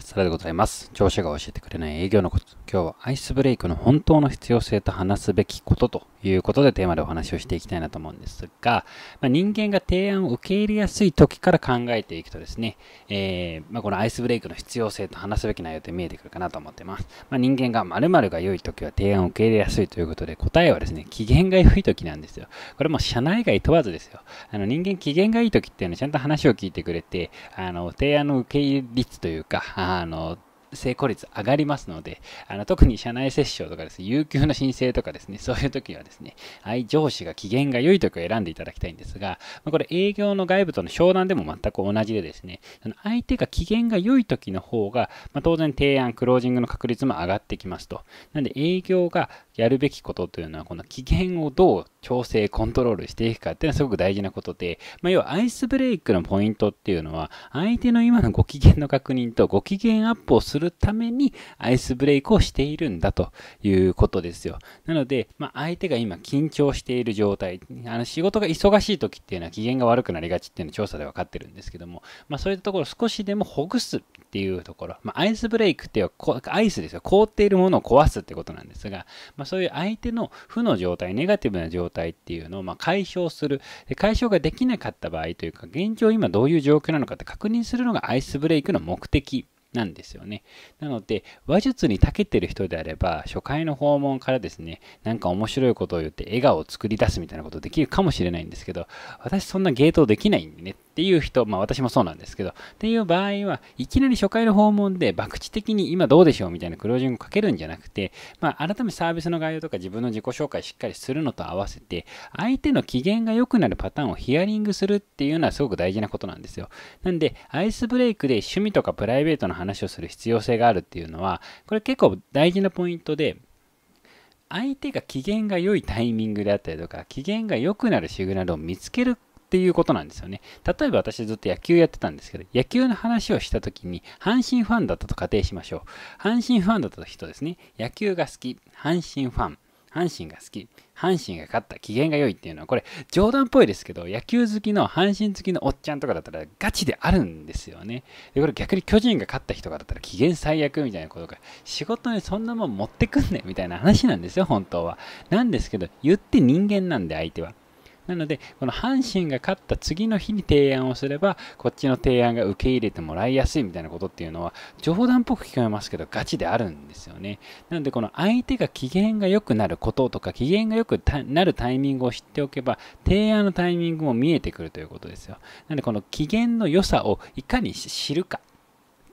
さらでございます。上司が教えてくれない営業のコツ。今日はアイスブレイクの本当の必要性と話すべきことということでテーマでお話をしていきたいなと思うんですが、まあ、人間が提案を受け入れやすい時から考えていくとですね、えー、まあ、このアイスブレイクの必要性と話すべき内容って見えてくるかなと思ってます。まあ、人間が〇〇が良い時は提案を受け入れやすいということで、答えはですね、機嫌が良い時なんですよ。これも社内外問わずですよ。あの人間機嫌がいい時っていうのはちゃんと話を聞いてくれて、あの提案の受け入れ率というか、あの成功率上がりますので、あの特に社内折衝とかですね、有給の申請とかですね、そういう時はですね、相上司が機嫌が良い時を選んでいただきたいんですが、これ営業の外部との商談でも全く同じでですね、相手が機嫌が良い時の方が、まあ、当然提案、クロージングの確率も上がってきますと。なので営業がやるべきことというのは、この機嫌をどう調整、コントロールしていくかっていうのはすごく大事なことで、まあ、要はアイスブレイクのポイントっていうのは、相手の今のご機嫌の確認とご機嫌アップをするためにアイスブレイクをしているんだということですよ。なので、まあ、相手が今緊張している状態、あの仕事が忙しい時っていうのは機嫌が悪くなりがちっていうのは調査で分かってるんですけども、まあ、そういったところを少しでもほぐすっていうところ、まあ、アイスブレイクっていうのはアイスですよ。凍っているものを壊すってことなんですが、まあそういう相手の負の状態、ネガティブな状態っていうのをま解消する。解消ができなかった場合というか、現状今どういう状況なのかって確認するのがアイスブレイクの目的なんですよね。なので、話術に長けてる人であれば、初回の訪問からですね、なんか面白いことを言って笑顔を作り出すみたいなことできるかもしれないんですけど、私そんなゲートできないんでね、っていう人、まあ私もそうなんですけど、っていう場合は、いきなり初回の訪問で博打的に今どうでしょうみたいなクローングをかけるんじゃなくて、まあ改めサービスの概要とか自分の自己紹介しっかりするのと合わせて、相手の機嫌が良くなるパターンをヒアリングするっていうのはすごく大事なことなんですよ。なんで、アイスブレイクで趣味とかプライベートの話をする必要性があるっていうのは、これ結構大事なポイントで、相手が機嫌が良いタイミングであったりとか、機嫌が良くなるシグナルを見つけるっていうことなんですよね。例えば私ずっと野球やってたんですけど、野球の話をした時に、阪神ファンだったと仮定しましょう。阪神ファンだった人ですね、野球が好き、阪神ファン、阪神が好き、阪神が勝った、機嫌が良いっていうのは、これ冗談っぽいですけど、野球好きの阪神好きのおっちゃんとかだったらガチであるんですよね。で、これ逆に巨人が勝った人かだったら機嫌最悪みたいなことか、仕事にそんなもん持ってくんねみたいな話なんですよ、本当は。なんですけど、言って人間なんで相手は。なので、この阪神が勝った次の日に提案をすれば、こっちの提案が受け入れてもらいやすいみたいなことっていうのは、冗談っぽく聞こえますけど、ガチであるんですよね。なので、この相手が機嫌が良くなることとか、機嫌が良くなるタイミングを知っておけば、提案のタイミングも見えてくるということですよ。なので、この機嫌の良さをいかに知るか。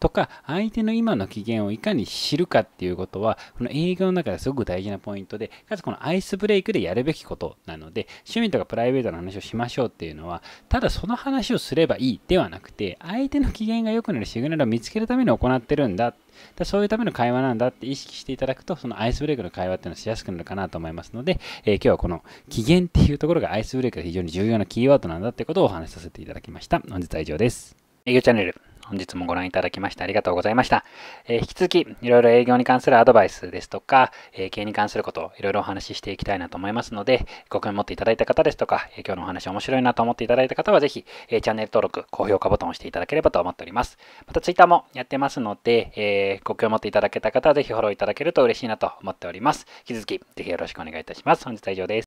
とか、相手の今の機嫌をいかに知るかっていうことは、この営業の中ですごく大事なポイントで、かつこのアイスブレイクでやるべきことなので、趣味とかプライベートの話をしましょうっていうのは、ただその話をすればいいではなくて、相手の機嫌が良くなるシグナルを見つけるために行ってるんだ。だそういうための会話なんだって意識していただくと、そのアイスブレイクの会話っていうのはしやすくなるかなと思いますので、えー、今日はこの機嫌っていうところがアイスブレイクが非常に重要なキーワードなんだってことをお話しさせていただきました。本日は以上です。営業チャンネル。本日もご覧いただきましてありがとうございました。えー、引き続き、いろいろ営業に関するアドバイスですとか、えー、経営に関することをいろいろお話ししていきたいなと思いますので、ご興味持っていただいた方ですとか、えー、今日のお話面白いなと思っていただいた方は、ぜひ、えチャンネル登録、高評価ボタンを押していただければと思っております。また、ツイッターもやってますので、えご興味持っていただけた方は、ぜひフォローいただけると嬉しいなと思っております。引き続き、ぜひよろしくお願いいたします。本日は以上です。